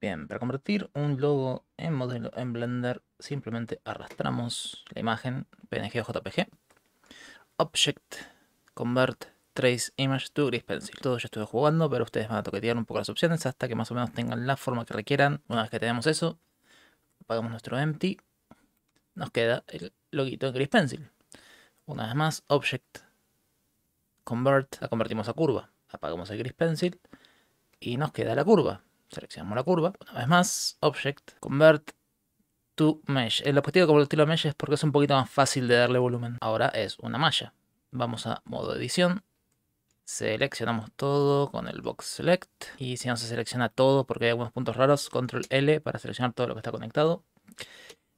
Bien, para convertir un logo en modelo en Blender, simplemente arrastramos la imagen PNG o JPG. Object, Convert, Trace Image to Gris Pencil. Todo ya estuve jugando, pero ustedes van a toquetear un poco las opciones hasta que más o menos tengan la forma que requieran. Una vez que tenemos eso, apagamos nuestro Empty. Nos queda el loguito en Gris Pencil. Una vez más, Object, Convert, la convertimos a curva. Apagamos el Gris Pencil y nos queda la curva Seleccionamos la curva. Una vez más, Object, Convert to Mesh. El objetivo de convertirlo a Mesh es porque es un poquito más fácil de darle volumen. Ahora es una malla. Vamos a modo edición. Seleccionamos todo con el box select. Y si no se selecciona todo porque hay algunos puntos raros, control L para seleccionar todo lo que está conectado.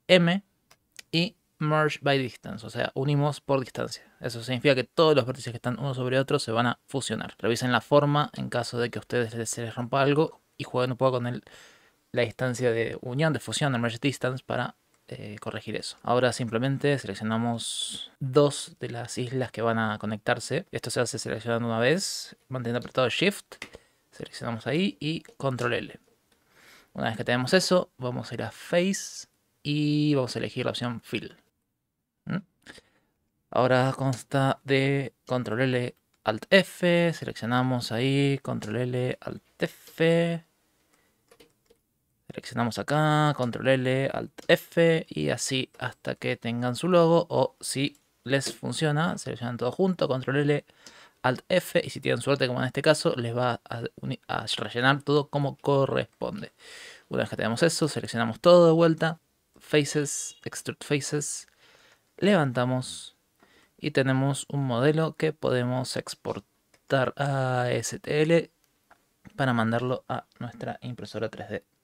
M y merge by distance, o sea, unimos por distancia. Eso significa que todos los vértices que están uno sobre otro se van a fusionar. Revisen la forma en caso de que a ustedes se les rompa algo y jugando un poco con el, la distancia de unión, de fusión, el merge distance, para eh, corregir eso. Ahora simplemente seleccionamos dos de las islas que van a conectarse. Esto se hace seleccionando una vez, manteniendo apretado Shift, seleccionamos ahí y Control L. Una vez que tenemos eso, vamos a ir a Face y vamos a elegir la opción Fill. ¿Mm? Ahora consta de Control L Alt F, seleccionamos ahí Control L Alt F Seleccionamos acá, control L, alt F y así hasta que tengan su logo o si les funciona, seleccionan todo junto, control L, alt F y si tienen suerte como en este caso les va a, rellenar todo como corresponde. Una vez que tenemos eso, seleccionamos todo de vuelta, faces, extrude faces, levantamos y tenemos un modelo que podemos exportar a STL para mandarlo a nuestra impresora 3D.